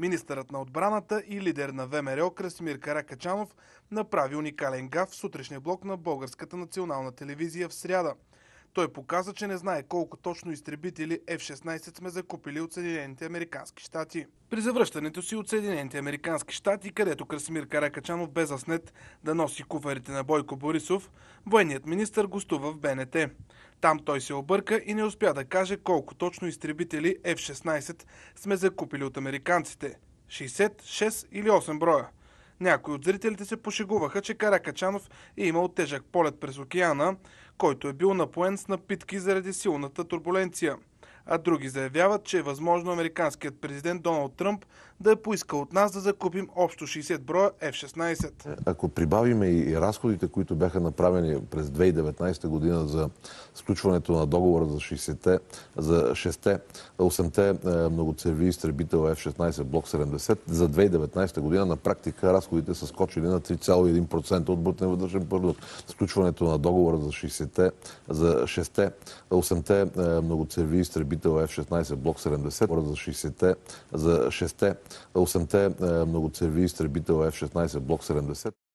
Министърът на отбраната и лидер на ВМРО Красимир Каракачанов направи уникален гаф в сутрешния блок на Българската национална телевизия в сряда – той показа, че не знае колко точно изтребители F-16 сме закупили от Съединените Американски щати. При завръщането си от Съединените Американски щати, където Красимир Каракачанов бе заснет да носи куфарите на Бойко Борисов, военният министр гостува в БНТ. Там той се обърка и не успя да каже колко точно изтребители F-16 сме закупили от американците. 66 6 или 8 броя – някои от зрителите се пошегуваха, че Каракачанов е имал тежък полет през океана, който е бил напоен с напитки заради силната турбуленция а други заявяват, че е възможно американският президент Доналд Тръмп да е поискал от нас да закупим общо 60 броя F-16. Ако прибавиме и разходите, които бяха направени през 2019 година за сключването на договора за 6 те за 6-те, 8-те многоцерви изтребител F-16 блок 70, за 2019 година на практика разходите са скочили на 3,1% от брутния вътрешен продукт. Сключването на договора за 6 те за 6-те, 8-те многоцерви изтребител е, изтребител F-16 блок 70, говоря за 60-те, за 6-те, 8-те многоцеви изтребител F-16 блок 70.